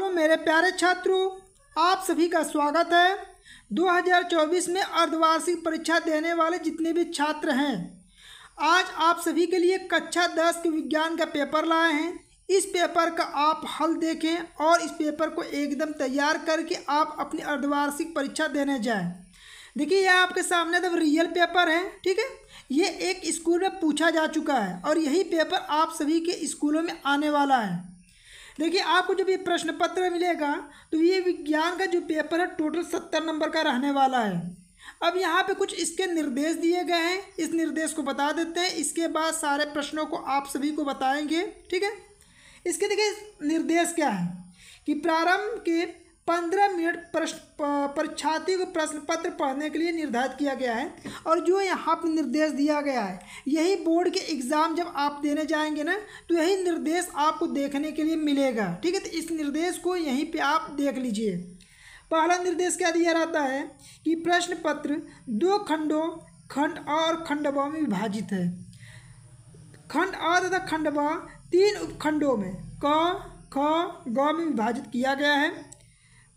Hello मेरे प्यारे छात्रों आप सभी का स्वागत है 2024 में अर्धवार्षिक परीक्षा देने वाले जितने भी छात्र हैं आज आप सभी के लिए कक्षा दस के विज्ञान का पेपर लाए हैं इस पेपर का आप हल देखें और इस पेपर को एकदम तैयार करके आप अपनी अर्धवार्षिक परीक्षा देने जाएं देखिए यह आपके सामने तो रियल पेपर है ठीक है ये एक स्कूल में पूछा जा चुका है और यही पेपर आप सभी के स्कूलों में आने वाला है देखिए आपको जब ये प्रश्न पत्र मिलेगा तो ये विज्ञान का जो पेपर है टोटल सत्तर नंबर का रहने वाला है अब यहाँ पे कुछ इसके निर्देश दिए गए हैं इस निर्देश को बता देते हैं इसके बाद सारे प्रश्नों को आप सभी को बताएंगे ठीक है इसके देखिए निर्देश क्या है कि प्रारंभ के पंद्रह मिनट प्रश्न परीक्षार्थी को प्रश्न पत्र पढ़ने के लिए निर्धारित किया गया है और जो यहाँ पर निर्देश दिया गया है यही बोर्ड के एग्ज़ाम जब आप देने जाएंगे ना तो यही निर्देश आपको देखने के लिए मिलेगा ठीक है तो इस निर्देश को यहीं पे आप देख लीजिए पहला निर्देश क्या दिया जाता है कि प्रश्न पत्र दो खंडों खंड अ और खंड ब में विभाजित है खंड अ तथा खंड ब तीन उपखंडों में क ख ग में विभाजित किया गया है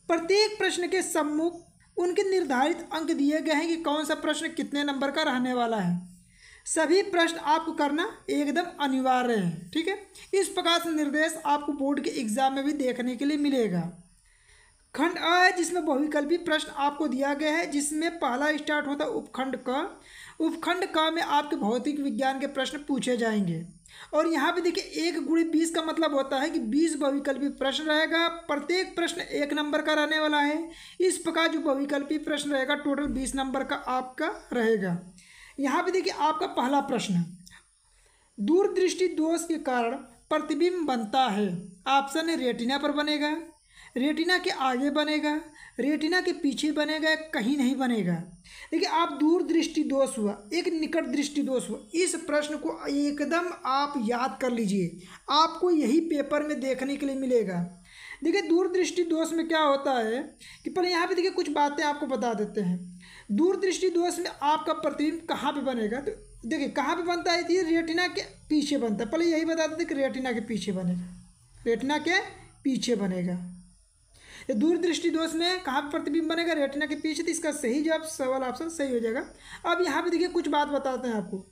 प्रत्येक प्रश्न के सम्मुख उनके निर्धारित अंक दिए गए हैं कि कौन सा प्रश्न कितने नंबर का रहने वाला है सभी प्रश्न आपको करना एकदम अनिवार्य है ठीक है इस प्रकार से निर्देश आपको बोर्ड के एग्जाम में भी देखने के लिए मिलेगा खंड अ है जिसमें बहुविकल्पी प्रश्न आपको दिया गया है जिसमें पहला स्टार्ट होता है उपखंड क उपखंड का में आपके भौतिक विज्ञान के प्रश्न पूछे जाएंगे और यहाँ पे देखिए एक गुड़ी बीस का मतलब होता है कि बीस बहुविकल्पी प्रश्न रहेगा प्रत्येक प्रश्न एक नंबर का रहने वाला है इस प्रकार जो बहुविकल्पी प्रश्न रहेगा टोटल बीस नंबर का आपका रहेगा यहाँ पे देखिए आपका पहला प्रश्न दूरदृष्टि दोष के कारण प्रतिबिंब बनता है ऑप्शन रेटिना पर बनेगा रेटिना के आगे बनेगा रेटिना के पीछे बनेगा कहीं नहीं बनेगा देखिए आप दूर दृष्टि दोष हुआ एक निकट दृष्टि दोष हुआ इस प्रश्न को एकदम आप याद कर लीजिए आपको यही पेपर में देखने के लिए मिलेगा देखिए दूरदृष्टि दोष में क्या होता है कि पर यहाँ पे देखिए कुछ बातें आपको बता देते हैं दूरदृष्टि दोष में आपका प्रतिबिंब कहाँ पे बनेगा तो देखिए कहाँ पे बनता है ये रेटिना के पीछे बनता है पहले यही बता देते कि रेटिना के पीछे बनेगा रेटिना के पीछे बनेगा दूरदृष्टि दोष में कहाँ प्रतिबिंब बनेगा रेटिना के पीछे तो इसका सही जवाब सवाल ऑप्शन सही हो जाएगा अब यहाँ पे देखिए कुछ बात बताते हैं आपको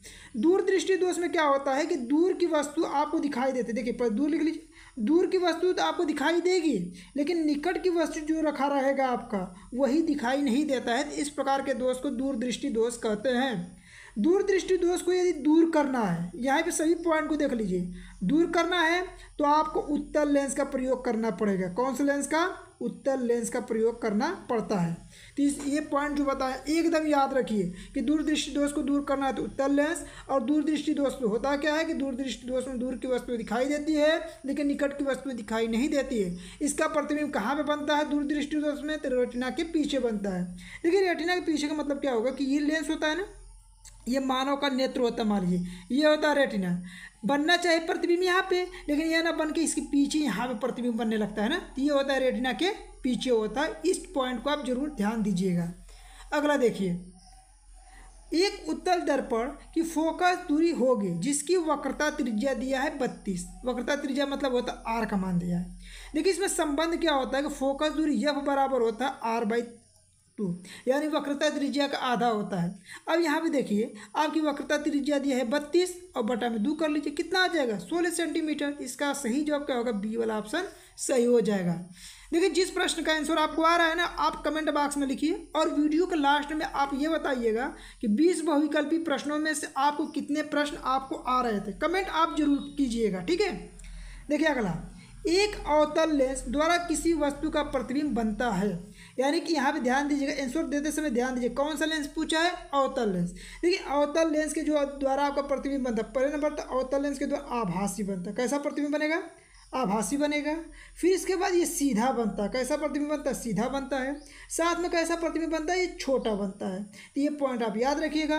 दूरदृष्टि दोष में क्या होता है कि दूर की वस्तु आपको दिखाई देती है देखिए दूर लिख लीजिए दूर की वस्तु तो आपको दिखाई देगी लेकिन निकट की वस्तु जो रखा रहेगा आपका वही दिखाई नहीं देता है इस प्रकार के दोष को दूरदृष्टि दोष कहते हैं दूरदृष्टि दोष को यदि दूर करना है यहाँ पे सभी पॉइंट को देख लीजिए दूर करना है तो आपको उत्तर लेंस का प्रयोग करना पड़ेगा कौन सा लेंस का उत्तल लेंस का प्रयोग करना पड़ता है तो इस ये पॉइंट जो बताया एकदम याद रखिए कि दूरदृष्टि दोष को दूर करना है तो उत्तल लेंस और दूरदृष्टि दोष में होता क्या है कि दूरदृष्टि दोष में दूर की वस्तु दिखाई देती है लेकिन निकट की वस्तु दिखाई नहीं देती है इसका प्रतिबिंब कहाँ पर बनता है दूरदृष्टि दोष में तो रेटिना के पीछे बनता है देखिए रेटिना के पीछे का मतलब क्या होगा कि ये लेंस होता है ना ये मानव का नेत्र होता है मान लीजिए ये होता है रेटिना बनना चाहिए प्रतिबिंब यहाँ पे लेकिन यह ना बन के इसके पीछे यहाँ पे प्रतिबिंब बनने लगता है ना तो ये होता है रेटिना के पीछे होता है इस पॉइंट को आप जरूर ध्यान दीजिएगा अगला देखिए एक उत्तल दर्पण की फोकस दूरी होगी जिसकी वक्रता त्रिज्या दिया है बत्तीस वक्रता त्रिज्या मतलब होता है आर का मान दिया है देखिए इसमें संबंध क्या होता है कि फोकस दूरी यफ बराबर होता है आर बाई टू यानी वक्रता त्रिज्या का आधा होता है अब यहाँ पे देखिए आपकी वक्रता त्रिज्या दी है बत्तीस और बटा में दो कर लीजिए कितना आ जाएगा सोलह सेंटीमीटर इसका सही जवाब क्या होगा बी वाला ऑप्शन सही हो जाएगा देखिए जिस प्रश्न का आंसर आपको आ रहा है ना आप कमेंट बॉक्स में लिखिए और वीडियो के लास्ट में आप ये बताइएगा कि 20 बहुविकल्पी प्रश्नों में से आपको कितने प्रश्न आपको आ रहे थे कमेंट आप जरूर कीजिएगा ठीक है देखिए अगला एक अवतल लेंस द्वारा किसी वस्तु का प्रतिबिंब बनता है यानी कि यहाँ पे ध्यान दीजिएगा आंसर देते समय ध्यान दीजिए कौन सा लेंस पूछा है अवतल लेंस देखिए अवतल लेंस के जो द्वारा आपका प्रतिबिंब बनता है पहले नंबर तो अवतल लेंस के द्वारा आभासी बनता है कैसा प्रतिबिंब बनेगा आभासी बनेगा फिर इसके बाद ये सीधा बनता है कैसा प्रतिबिंब बनता है सीधा बनता है साथ में कैसा प्रतिबिंब बनता है ये छोटा बनता है तो ये पॉइंट आप याद रखिएगा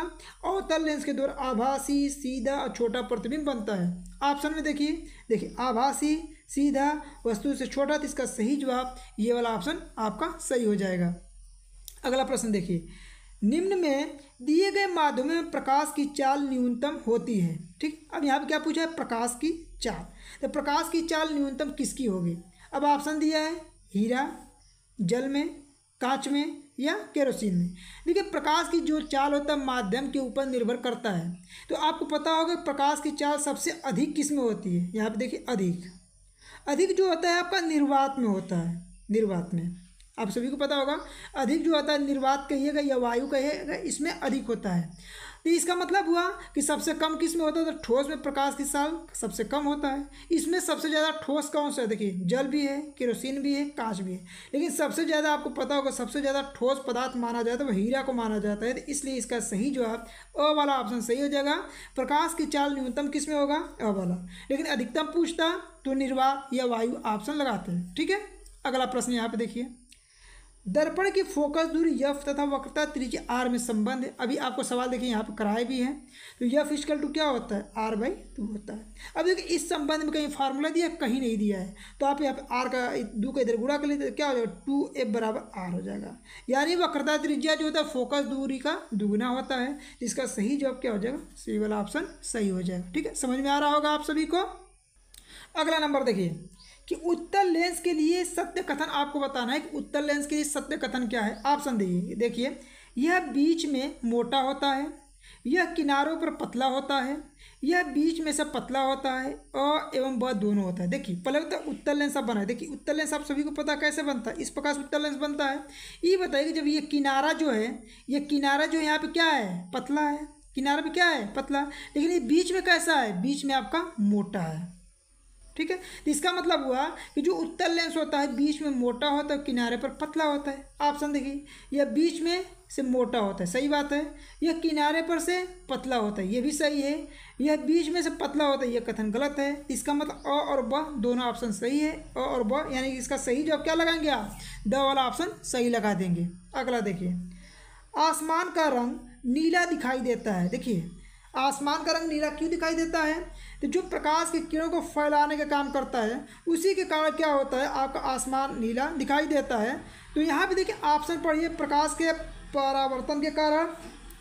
अवतल लेंस के द्वारा आभासी सीधा और छोटा प्रतिबिंब बनता है ऑप्शन में देखिए देखिए आभासी सीधा वस्तु से छोटा तो इसका सही जवाब ये वाला ऑप्शन आपका सही हो जाएगा अगला प्रश्न देखिए निम्न में दिए गए माध्यम में प्रकाश की चाल न्यूनतम होती है ठीक अब यहाँ पर क्या पूछा है प्रकाश की चाल तो प्रकाश की चाल न्यूनतम किसकी होगी अब ऑप्शन दिया है हीरा जल में कांच में या केरोसिन में देखिए प्रकाश की जो चाल होता है माध्यम के ऊपर निर्भर करता है तो आपको पता होगा प्रकाश की चाल सबसे अधिक किस में होती है यहाँ पर देखिए अधिक अधिक जो होता है आपका निर्वात में होता है निर्वात में आप सभी को पता होगा अधिक जो होता है निर्वात कहिएगा या वायु कहिएगा इसमें अधिक होता है तो इसका मतलब हुआ कि सबसे कम किस में होता है तो ठोस में प्रकाश की साल सबसे कम होता है इसमें सबसे ज़्यादा ठोस कौन सा है देखिए जल भी है किरोसिन भी है कांच भी है लेकिन सबसे ज़्यादा आपको पता होगा सबसे ज़्यादा ठोस पदार्थ माना जाता है तो वो हीरा को माना जाता है तो इसलिए इसका सही जो है अ वाला ऑप्शन सही हो जाएगा प्रकाश की चाल न्यूनतम किस में होगा अ वाला लेकिन अधिकतम पूछता तो निर्वाह या वायु ऑप्शन लगाते हैं ठीक है अगला प्रश्न यहाँ पर देखिए दर्पण की फोकस दूरी यफ तथा वक्रता त्रिज्य आर में संबंध है अभी आपको सवाल देखिए यहाँ पर कराए भी हैं तो यफ इसकल टू क्या होता है आर बाई टू होता है अब देखिए इस संबंध में कहीं फार्मूला दिया कहीं नहीं दिया है तो आप यहाँ पर आर का दू का इधर गुड़ा कर लेते तो क्या हो जाएगा टू एफ बराबर आर हो जाएगा यानी वक्रता त्रिज्या जो होता है फोकस दूरी का दुगुना होता है इसका सही जवाब क्या हो जाएगा सी वाला ऑप्शन सही हो जाएगा ठीक है समझ में आ रहा होगा आप सभी को अगला नंबर देखिए कि उत्तर लेंस के लिए सत्य कथन आपको बताना है कि उत्तर लेंस के लिए सत्य कथन क्या है ऑप्शन दीजिए देखिए यह बीच में मोटा होता है यह किनारों पर पतला होता है यह बीच में सब पतला होता है और एवं ब दोनों होता है देखिए पहले बता तो उत्तर लेंस आप बनाए देखिए उत्तर लेंस आप सभी को पता कैसे बनता है इस प्रकार से उत्तर लेंस बनता है ये बताइए कि जब ये किनारा जो है ये किनारा जो है यहाँ पर क्या है पतला है किनारा पे क्या है पतला लेकिन ये बीच में कैसा है बीच में आपका मोटा है ठीक है तो इसका मतलब हुआ कि जो उत्तर लेंस होता है बीच में मोटा होता है किनारे पर पतला होता है ऑप्शन देखिए यह बीच में से मोटा होता है सही बात है यह किनारे पर से पतला होता है यह भी सही है यह बीच में से पतला होता है यह कथन गलत है इसका मतलब अ और ब दोनों ऑप्शन सही है अ और ब यानी कि इसका सही जवाब क्या लगाएंगे आप द वाला ऑप्शन सही लगा देंगे अगला देखिए आसमान का रंग नीला दिखाई देता है देखिए आसमान का रंग नीला क्यों दिखाई देता है तो जो प्रकाश के किरणों को फैलाने का काम करता है उसी के कारण क्या होता है आपका आसमान नीला दिखाई देता है तो यहाँ भी देखिए ऑप्शन पढ़िए प्रकाश के परावर्तन के कारण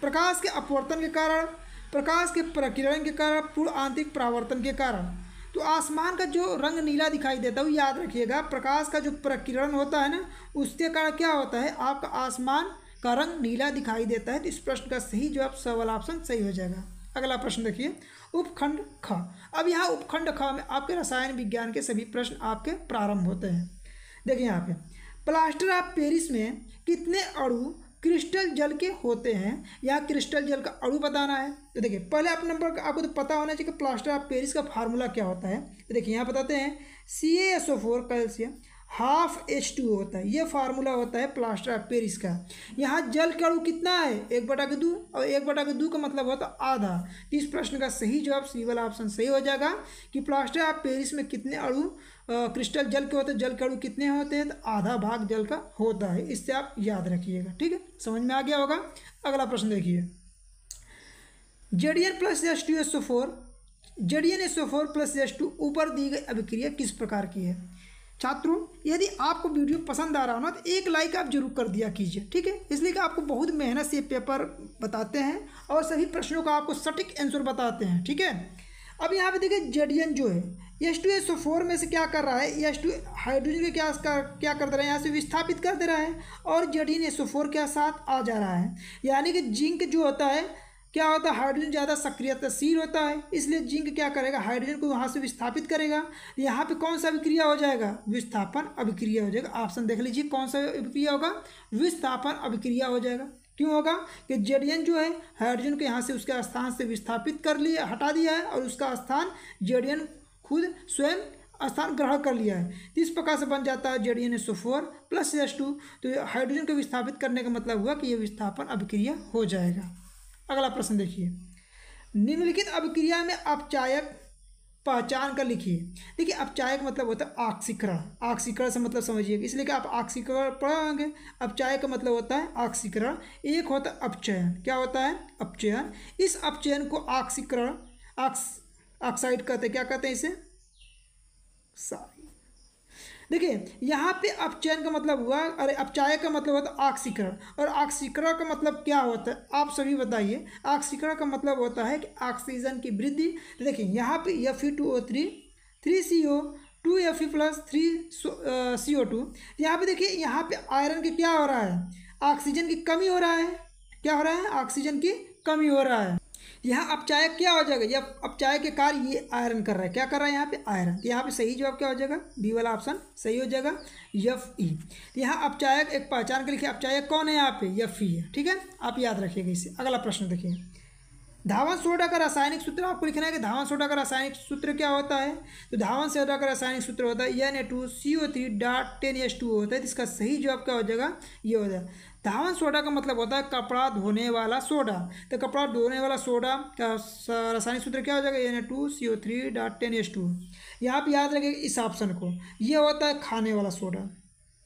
प्रकाश के अपवर्तन के कारण प्रकाश के प्रकिरण के कारण पूर्ण आंतरिक परावर्तन के कारण तो आसमान का जो रंग नीला दिखाई देता है वो याद रखिएगा प्रकाश का जो प्रकिरण होता है ना उसके कारण क्या होता है आपका आसमान का रंग नीला दिखाई देता है तो इस प्रश्न का सही जवाब सवाल ऑप्शन सही हो जाएगा अगला प्रश्न देखिए उपखंड ख अब यहाँ उपखंड ख में आपके रसायन विज्ञान के सभी प्रश्न आपके प्रारंभ होते हैं देखिए यहाँ पे प्लास्टर ऑफ पेरिस में कितने अणु क्रिस्टल जल के होते हैं यहाँ क्रिस्टल जल का अणु बताना है तो देखिए पहले आप नंबर आपको तो पता होना चाहिए कि प्लास्टर ऑफ पेरिस का फार्मूला क्या होता है तो देखिए यहाँ बताते हैं C A S O four calcium half H two होता है ये फार्मूला होता है प्लास्टर ऑफ पेरिस का यहाँ जल का अणु कितना है एक बटा के दो और एक बटा के दो का मतलब होता है आधा इस प्रश्न का सही जवाब सी वाला ऑप्शन सही हो जाएगा कि प्लास्टर ऑफ पेरिस में कितने अणु क्रिस्टल जल के होते हैं जल के अणु कितने होते हैं तो आधा भाग जल का होता है इससे आप याद रखिएगा ठीक है समझ में आ गया होगा अगला प्रश्न देखिए zed N plus S two S O four zed N S O four plus H two ऊपर दी गई अभिक्रिया किस प्रकार की है छात्रों यदि आपको वीडियो पसंद आ रहा हो ना तो एक लाइक आप जरूर कर दिया कीजिए ठीक है इसलिए कि आपको बहुत मेहनत से पेपर बताते हैं और सभी प्रश्नों का आपको सटीक आंसर बताते हैं ठीक है अब यहाँ पे देखिए जेडियन जो है एस टू एस फोर में से क्या कर रहा है एस टू हाइड्रोजन के क्या कर क्या कर दे रहा है यहाँ से विस्थापित कर दे रहा है और जेडियन एस फोर के साथ आ जा रहा है यानी कि जिंक जो होता है क्या होता है हाइड्रोजन ज़्यादा सक्रियताशील होता है इसलिए जिंक क्या करेगा हाइड्रोजन को वहाँ से विस्थापित करेगा यहाँ पे कौन सा अभिक्रिया हो जाएगा विस्थापन अभिक्रिया हो जाएगा ऑप्शन देख लीजिए कौन सा अभिक्रिया होगा विस्थापन अभिक्रिया हो जाएगा क्यों होगा कि जेडियन जो है हाइड्रोजन को यहाँ से उसके स्थान से विस्थापित कर लिया हटा दिया है और उसका स्थान जेडियन खुद स्वयं स्थान ग्रहण कर लिया है तो इस प्रकार से बन जाता है zed N S O four plus S two तो हाइड्रोजन को विस्थापित करने का मतलब हुआ कि यह विस्थापन अभिक्रिया हो जाएगा अगला प्रश्न देखिए निम्नलिखित अभिक्रिया में अपचायक पहचान कर लिखिए देखिए अपचायक मतलब होता है आक्सीकरण आक्सीकरण से मतलब समझिए इसलिए कि आप आक्सीकरण पढ़ेंगे अपचायक का मतलब होता है आक्सीकरण एक होता है अपचयन क्या होता है अपचयन इस अपचयन को आक्सीकरण आक्स, ऑक्साइड कहते हैं क्या कहते हैं इसे देखिए यहाँ पे अपचयन का मतलब हुआ अरे अपचाय का मतलब होता है आक्सीकरण और आक्सीकरण का मतलब क्या होता है आप सभी बताइए आक्सीकरण का मतलब होता है कि ऑक्सीजन की वृद्धि देखिए यहाँ पे F E two O three three C O two F E plus three C O two यहाँ पर देखिए यहाँ पर आयरन की क्या हो रहा है ऑक्सीजन की कमी हो रहा है क्या हो रहा है ऑक्सीजन की कमी हो रहा है यहाँ अपचायक क्या हो जाएगा यह अपचायक के कार्य ये आयरन कर रहा है क्या कर रहा है यहाँ पे आयरन तो यहाँ पे सही जवाब क्या हो जाएगा बी वाला ऑप्शन सही हो जाएगा यफ ई e। तो यहाँ अपचायक एक पहचान के लिखे अपचायक कौन है यहाँ पे यफ ई e है ठीक है आप याद रखिएगा इसे अगला प्रश्न देखिए धावन सोडा का रासायनिक सूत्र आपको लिखना है कि धावन सोडा का रासायनिक सूत्र क्या होता है तो धावन सोडा का रासायनिक सूत्र होता है N A two C O three dot ten S two होता है इसका सही जवाब क्या हो जाएगा ये हो जाएगा धावन सोडा का मतलब होता है कपड़ा धोने वाला सोडा तो कपड़ा धोने वाला सोडा का रासायनिक सूत्र क्या हो जाएगा N A two C O three dot ten S two यहाँ पर याद रखेंगे इस ऑप्शन को यह होता है खाने वाला सोडा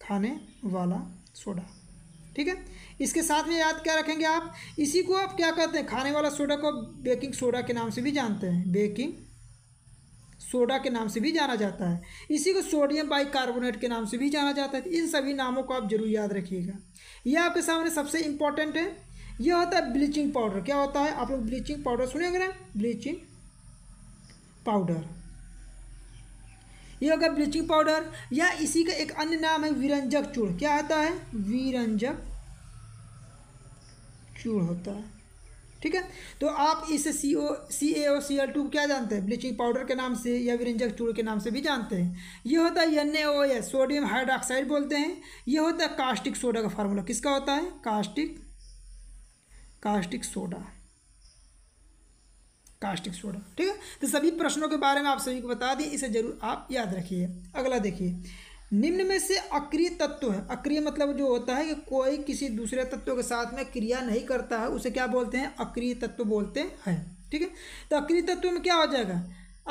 खाने वाला सोडा ठीक है इसके साथ में याद क्या रखेंगे आप इसी को आप क्या कहते हैं खाने वाला सोडा को बेकिंग सोडा के नाम से भी जानते हैं बेकिंग सोडा के नाम से भी जाना जाता है इसी को सोडियम बाइकार्बोनेट के नाम से भी जाना जाता है इन सभी नामों को आप जरूर याद रखिएगा यह आपके सामने सबसे इम्पॉर्टेंट है यह होता है ब्लीचिंग पाउडर क्या होता है आप लोग ब्लीचिंग पाउडर सुने ना ब्लीचिंग पाउडर यह होगा ब्लीचिंग पाउडर या इसी का एक अन्य नाम है विरंजक चूड़ क्या होता है विरंजक प्योर होता है ठीक है तो आप इसे सी ओ सी ए ओ सी एल टू क्या जानते हैं ब्लीचिंग पाउडर के नाम से या विरंजक इंजेक्ट के नाम से भी जानते हैं ये होता है N A O S sodium hydroxide बोलते हैं ये होता है कास्टिक सोडा का फार्मूला किसका होता है caustic caustic soda caustic soda ठीक है तो सभी प्रश्नों के बारे में आप सभी को बता दें इसे जरूर आप याद रखिए अगला देखिए निम्न में से अक्रिय तत्व है अक्रिय मतलब जो होता है कि कोई किसी दूसरे तत्व के साथ में क्रिया नहीं करता है उसे क्या बोलते हैं अक्रिय तत्व बोलते हैं ठीक है तो अक्रिय तत्व में क्या हो जाएगा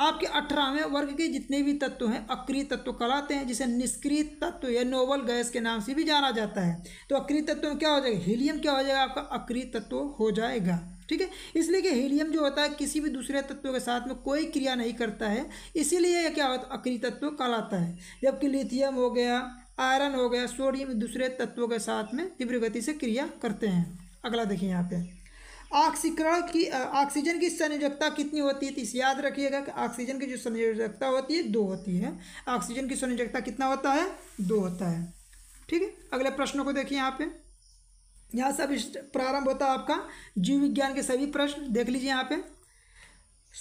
आपके अठारहवें वर्ग के जितने भी तत्व हैं अक्रिय तत्व कहलाते हैं जिसे निष्क्रिय तत्व या नोबल गैस के नाम से भी जाना जाता है तो अक्रिय तत्व में क्या हो जाएगा हीलियम क्या हो जाएगा आपका अक्रिय तत्व हो जाएगा ठीक है इसलिए कि हीलियम जो होता है किसी भी दूसरे तत्व के साथ में कोई क्रिया नहीं करता है इसीलिए यह क्या होता अक्री तत्व कहलाता है जबकि लिथियम हो गया आयरन हो गया सोडियम दूसरे तत्वों के साथ में तीव्र गति से क्रिया करते हैं अगला देखिए यहाँ पे ऑक्सीकरण की ऑक्सीजन की संयोजकता कितनी होती है तो इसे याद रखिएगा कि ऑक्सीजन की जो संयोजकता होती है दो होती है ऑक्सीजन की संयोजकता कितना होता है दो होता है ठीक है अगले प्रश्नों को देखिए यहाँ पे यहाँ सब प्रारंभ होता है आपका जीव विज्ञान के सभी प्रश्न देख लीजिए यहाँ पे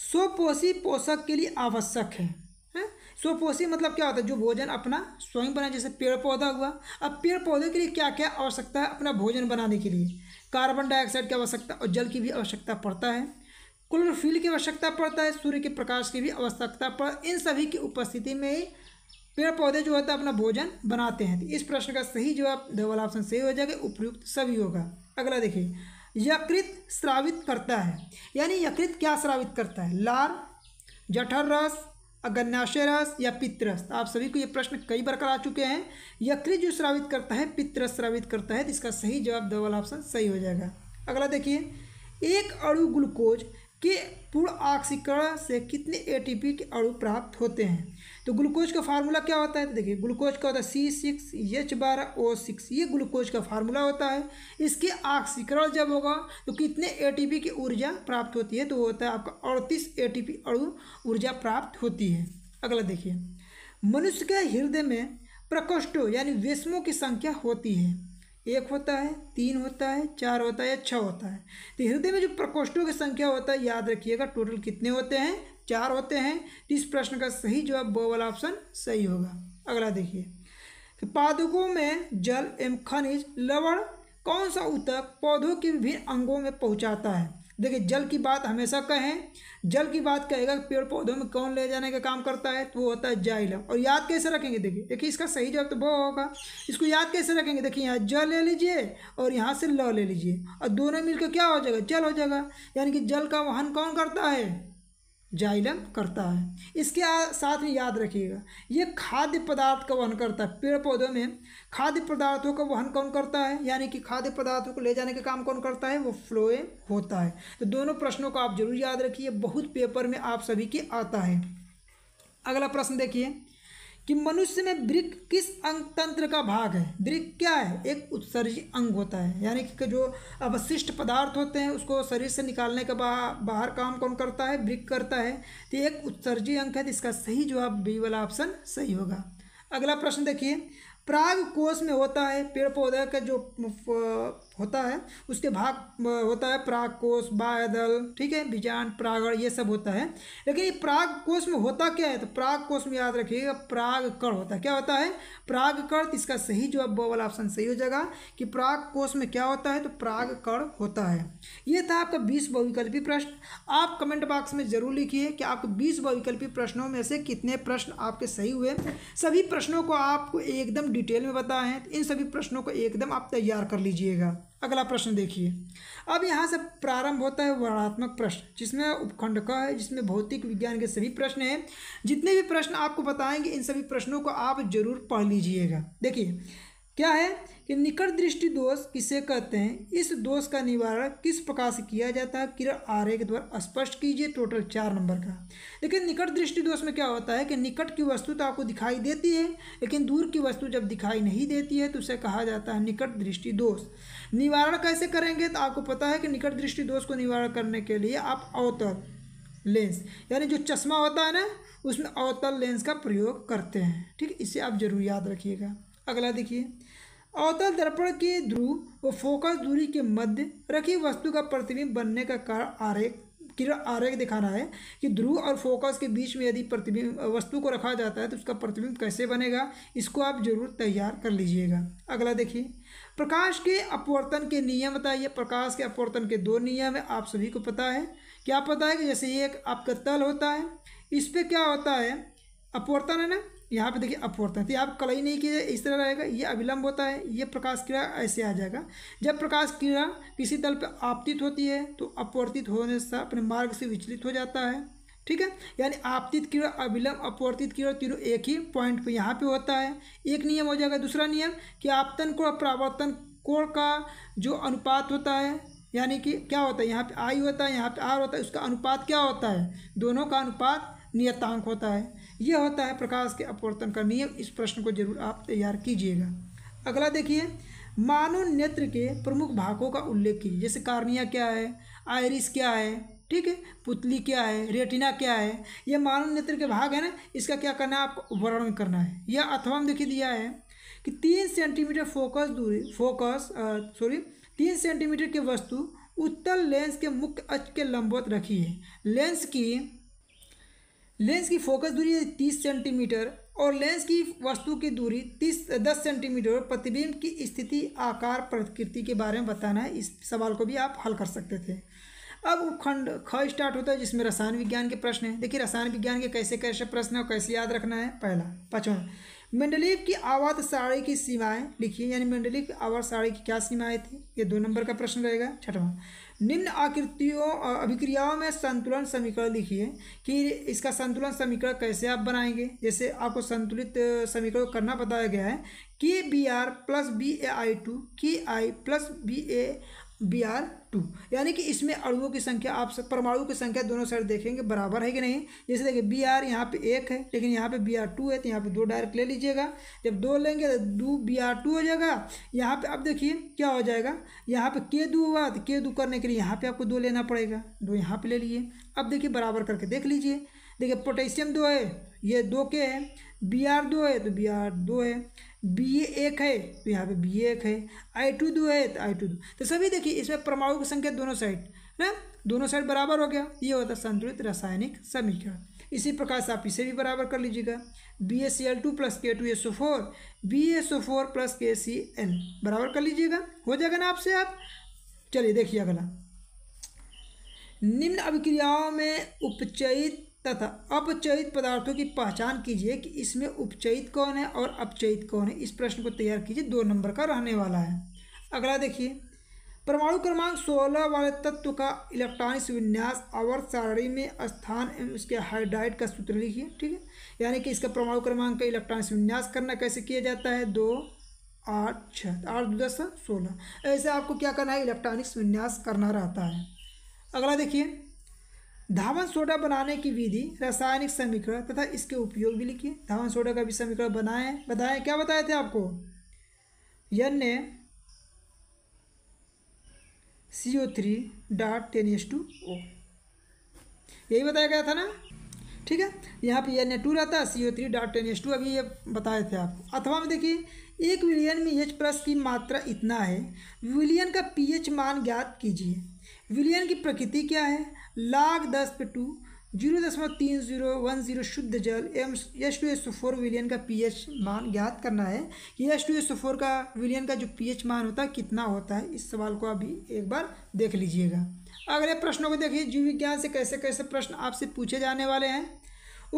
स्वपोषी पोषक के लिए आवश्यक है स्वपोषी मतलब क्या होता है जो भोजन अपना स्वयं बनाए जैसे पेड़ पौधा हुआ अब पेड़ पौधे के लिए क्या क्या आवश्यकता है अपना भोजन बनाने के लिए कार्बन डाइऑक्साइड की आवश्यकता और जल की भी आवश्यकता पड़ता है क्लोरोफिल की आवश्यकता पड़ता है सूर्य के प्रकाश की भी आवश्यकता पड़ इन सभी की उपस्थिति में ही पेड़ पौधे जो होता है अपना भोजन बनाते हैं तो इस प्रश्न का सही जवाब डबल ऑप्शन सही हो जाएगा उपयुक्त सभी होगा अगला देखिए यकृत श्रावित करता है यानी यकृत क्या श्रावित करता है लार जठर रस अगन्याशय रस या पित्तरस तो आप सभी को ये प्रश्न कई बार करा चुके हैं यकृत जो श्रावित करता है पित्तरस श्रावित करता है तो इसका सही जवाब डबल ऑप्शन सही हो जाएगा अगला देखिए एक अड़ु ग्लूकोज के पूर्ण ऑक्सीकरण से कितने एटीपी के अड़ु प्राप्त होते हैं तो ग्लूकोज का फार्मूला क्या होता है तो देखिए ग्लूकोज का होता है सी सिक्स एच बारह ओ सिक्स ये ग्लूकोज का फार्मूला होता है इसके आक्सीकरण जब होगा तो कितने ए की ऊर्जा प्राप्त होती है तो होता है आपका अड़तीस ए टी ऊर्जा प्राप्त होती है अगला देखिए मनुष्य के हृदय में प्रकोष्ठों यानी वेशमों की संख्या होती है एक होता है तीन होता है चार होता है छः होता है तो हृदय में जो प्रकोष्ठों की संख्या होता है याद रखिएगा टोटल कितने होते हैं चार होते हैं इस प्रश्न का सही जवाब ब वाला ऑप्शन सही होगा अगला देखिए तो पादुकों में जल एवं खनिज लवण कौन सा ऊतक पौधों के विभिन्न अंगों में पहुंचाता है देखिए जल की बात हमेशा कहें जल की बात कहेगा पेड़ पौधों में कौन ले जाने का काम करता है तो वो होता है जाइलम और याद कैसे रखेंगे देखिए देखिए इसका सही जवाब तो वो होगा इसको याद कैसे रखेंगे देखिए यहाँ जल ले लीजिए और यहाँ से ल ले लीजिए और दोनों मिलकर क्या हो जाएगा जल हो जाएगा यानी कि जल का वहन कौन करता है जाइलम करता है इसके साथ में याद रखिएगा ये खाद्य पदार्थ का वहन करता है पेड़ पौधों में खाद्य पदार्थों का वहन कौन करता है यानी कि खाद्य पदार्थों को ले जाने का काम कौन करता है वो फ्लोएम होता है तो दोनों प्रश्नों को आप जरूर याद रखिए बहुत पेपर में आप सभी के आता है अगला प्रश्न देखिए कि मनुष्य में ब्रिक किस अंग तंत्र का भाग है ब्रिक क्या है एक उत्सर्जी अंग होता है यानी कि जो अवशिष्ट पदार्थ होते हैं उसको शरीर से निकालने के बा, बाहर काम कौन करता है ब्रिक करता है तो एक उत्सर्जी अंग है तो इसका सही जवाब बी वाला ऑप्शन सही होगा अगला प्रश्न देखिए प्राग कोष में होता है पेड़ पौधे का जो होता है उसके भाग होता है प्राग कोष बायदल ठीक है बीजान प्रागण ये सब होता है लेकिन ये प्राग कोष में होता क्या है तो प्राग कोष में याद रखिएगा प्राग कण होता है क्या होता है प्राग कण इसका सही जवाब अब वाला ऑप्शन सही हो जाएगा कि प्राग कोष में क्या होता है तो प्राग कण होता है ये था आपका बीस बहुविकल्पी प्रश्न आप कमेंट बॉक्स में जरूर लिखिए कि आपको बीस बहुविकल्पी प्रश्नों में से कितने प्रश्न आपके सही हुए सभी प्रश्नों को आपको एकदम डिटेल में बताएं इन सभी प्रश्नों को एकदम आप तैयार कर लीजिएगा अगला प्रश्न देखिए अब यहाँ से प्रारंभ होता है वर्णात्मक प्रश्न जिसमें उपखंड का है जिसमें भौतिक विज्ञान के सभी प्रश्न हैं जितने भी प्रश्न आपको बताएंगे इन सभी प्रश्नों को आप जरूर पढ़ लीजिएगा देखिए क्या है कि निकट दृष्टि दोष किसे कहते हैं इस दोष का निवारण किस प्रकार से किया जाता है किरण के द्वारा स्पष्ट कीजिए टोटल चार नंबर का लेकिन निकट दृष्टि दोष में क्या होता है कि निकट की वस्तु तो आपको दिखाई देती है लेकिन दूर की वस्तु जब दिखाई नहीं देती है तो उसे कहा जाता है निकट दृष्टि दोष निवारण कैसे करेंगे तो आपको पता है कि निकट दृष्टि दोष को निवारण करने के लिए आप अवतर लेंस यानी जो चश्मा होता है ना उसमें अवतल लेंस का प्रयोग करते हैं ठीक इसे आप जरूर याद रखिएगा अगला देखिए अवतल दर्पण के ध्रुव व फोकस दूरी के मध्य रखी वस्तु का प्रतिबिंब बनने का कारण आरेख किरण आरेख दिखा रहा है कि ध्रुव और फोकस के बीच में यदि प्रतिबिंब वस्तु को रखा जाता है तो उसका प्रतिबिंब कैसे बनेगा इसको आप जरूर तैयार कर लीजिएगा अगला देखिए प्रकाश के अपवर्तन के नियम बताइए प्रकाश के अपवर्तन के दो नियम है आप सभी को पता है क्या पता है कि जैसे ये एक आपका तल होता है इस पर क्या होता है अपवर्तन है ना यहाँ पे देखिए अपवर्तन है तो आप कलई नहीं किया इस तरह रहेगा ये अविलंब होता है ये प्रकाश क्रिया ऐसे आ जाएगा जब प्रकाश क्रिया किसी दल पर आपतित होती है तो अपवर्तित होने से अपने मार्ग से विचलित हो जाता है ठीक है यानी आपतित किरण अविलंब अपवर्तित किरण तीनों एक ही पॉइंट पर यहाँ पर होता है एक नियम हो जाएगा दूसरा नियम कि आपतन कोण प्रावर्तन कोण का जो अनुपात होता है यानी कि क्या होता है यहाँ पे आई होता है यहाँ पे आर होता है उसका अनुपात क्या होता है दोनों का अनुपात नियतांक होता है यह होता है प्रकाश के अपवर्तन का नियम इस प्रश्न को जरूर आप तैयार कीजिएगा अगला देखिए मानव नेत्र के प्रमुख भागों का उल्लेख कीजिए जैसे कार्निया क्या है आयरिस क्या है ठीक है पुतली क्या है रेटिना क्या है यह मानव नेत्र के भाग है ना इसका क्या करना है आपको वर्णन करना है यह अथवा में देखिए दिया है कि तीन सेंटीमीटर फोकस दूरी फोकस सॉरी तीन सेंटीमीटर की वस्तु उत्तल लेंस के मुख्य अच्छ के लंबवत रखी है लेंस की लेंस की फोकस दूरी है तीस सेंटीमीटर और लेंस की वस्तु की दूरी तीस दस सेंटीमीटर और प्रतिबिंब की स्थिति आकार प्रकृति के बारे में बताना है इस सवाल को भी आप हल कर सकते थे अब खंड ख स्टार्ट होता है जिसमें रसायन विज्ञान के प्रश्न है देखिए रसायन विज्ञान के कैसे कैसे प्रश्न और कैसे याद रखना है पहला पचवन मंडलीव की आवात साड़ी की सीमाएं लिखिए यानी मंडलीव की आवात साड़ी की क्या सीमाएं थी ये दो नंबर का प्रश्न रहेगा छठवां निम्न आकृतियों अभिक्रियाओं में संतुलन समीकरण लिखिए कि इसका संतुलन समीकरण कैसे आप बनाएंगे जैसे आपको संतुलित समीकरण करना बताया गया है K B R plus B A I two K I plus B A B R two यानी कि इसमें अणुओं की संख्या आप परमाणु की संख्या दोनों साइड देखेंगे बराबर है कि नहीं जैसे देखिए बी आर यहाँ पे एक है लेकिन यहाँ पे बी आर टू है तो यहाँ पे दो डायरेक्ट ले लीजिएगा जब दो लेंगे तो दो बी आर टू हो जाएगा यहाँ पे अब देखिए क्या हो जाएगा यहाँ पे के दू हुआ तो के दू करने के लिए यहाँ पे आपको दो लेना पड़ेगा दो यहाँ पे ले लीजिए अब देखिए बराबर करके देख लीजिए देखिए पोटेशियम दो है ये दो के है बी आर दो है तो बी आर दो है बी ए एक है तो यहाँ पे बी ए एक है आई टू दो है तो आई टू दो तो सभी देखिए इसमें परमाणु की संख्या दोनों साइड है ना दोनों साइड बराबर हो गया ये होता है संतुलित रासायनिक समीकरण इसी प्रकार से आप इसे भी बराबर कर लीजिएगा B S C L two plus K two S O four B S O four plus K C L बराबर कर लीजिएगा हो जाएगा ना आपसे आप चलिए देखिए अगला निम्न अभिक्रियाओं में उपचयित तथा अपचयित पदार्थों की पहचान कीजिए कि इसमें उपचयित कौन है और अपचयित कौन है इस प्रश्न को तैयार कीजिए दो नंबर का रहने वाला है अगला देखिए परमाणु क्रमांक सोलह वाले तत्व का इलेक्ट्रॉनिक्स विन्यास आवर्त सारणी में स्थान एवं उसके हाइड्राइड का सूत्र लिखिए ठीक है यानी कि इसका परमाणु क्रमांक का इलेक्ट्रॉनिक्स विन्यास करना कैसे किया जाता है दो आठ छः आठ दो दस सोलह ऐसे आपको क्या करना है इलेक्ट्रॉनिक्स विन्यास करना रहता है अगला देखिए धावन सोडा बनाने की विधि रासायनिक समीकरण तथा इसके उपयोग भी लिखिए धावन सोडा का भी समीकरण बनाए बताए क्या बताए थे आपको यन ने C O three dot ten S two O यही बताया गया था ना ठीक है यहाँ पे एन ए टू रहता है C O three dot ten S two अभी ये बताए थे आपको अथवा में देखिए एक विलियन में एच प्लस की मात्रा इतना है विलियन का पीएच मान ज्ञात कीजिए विलियन की प्रकृति क्या है लाख दस पे टू जीरो दशमलव तीन जीरो वन जीरो शुद्ध जल M H two S four विलियन का पीएच मान ज्ञात करना है कि एच टू एस फोर का विलियन का जो पीएच मान होता है कितना होता है इस सवाल को अभी एक बार देख लीजिएगा अगले प्रश्नों को देखिए जीव विज्ञान से कैसे कैसे प्रश्न आपसे पूछे जाने वाले हैं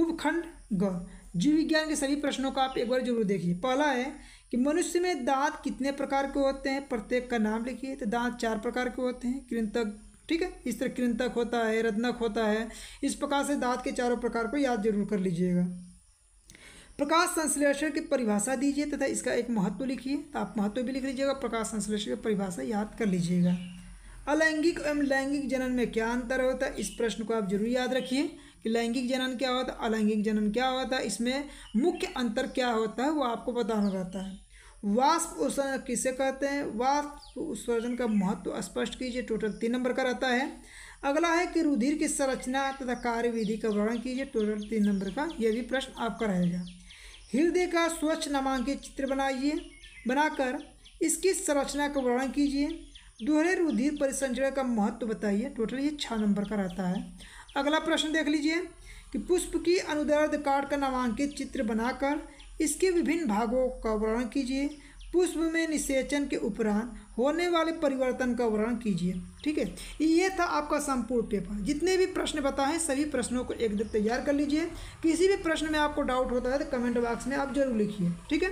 उपखंड ग जीव विज्ञान के सभी प्रश्नों को आप एक बार जरूर देखिए पहला है कि मनुष्य में दांत कितने प्रकार के होते हैं प्रत्येक का नाम लिखिए तो दांत चार प्रकार के होते हैं कृंतक ठीक है इस तरह कृंतक होता है रत्नक होता है इस प्रकार से दांत के चारों प्रकार को याद जरूर कर लीजिएगा प्रकाश संश्लेषण की परिभाषा दीजिए तथा इसका एक महत्व लिखिए तो आप महत्व भी लिख लीजिएगा प्रकाश संश्लेषण की परिभाषा याद कर लीजिएगा अलैंगिक एवं लैंगिक जनन में क्या अंतर होता है इस प्रश्न को आप जरूर याद रखिए कि लैंगिक जनन क्या होता है अलैंगिक जनन क्या होता है इसमें मुख्य अंतर क्या होता है वो आपको बताना रहता है वाष्प उत्सर्जन किसे कहते हैं वाष्प उत्सर्जन का महत्व स्पष्ट कीजिए टोटल तीन नंबर का रहता है अगला है कि रुधिर की संरचना तथा कार्य विधि का वर्णन कीजिए टोटल तीन नंबर का यह भी प्रश्न आपका रहेगा हृदय का स्वच्छ नामांकित चित्र बनाइए बनाकर इसकी संरचना का वर्णन कीजिए दोहरे रुधिर परिसंचरण का महत्व बताइए टोटल ये छः नंबर का रहता है अगला प्रश्न देख लीजिए कि पुष्प की अनुदर्द कार्ड का नामांकित चित्र बनाकर इसके विभिन्न भागों का वर्णन कीजिए पुष्प में निषेचन के उपरांत होने वाले परिवर्तन का वर्णन कीजिए ठीक है ये था आपका संपूर्ण पेपर जितने भी प्रश्न बताए सभी प्रश्नों को एकदम तैयार कर लीजिए किसी भी प्रश्न में आपको डाउट होता है तो कमेंट बॉक्स में आप जरूर लिखिए ठीक है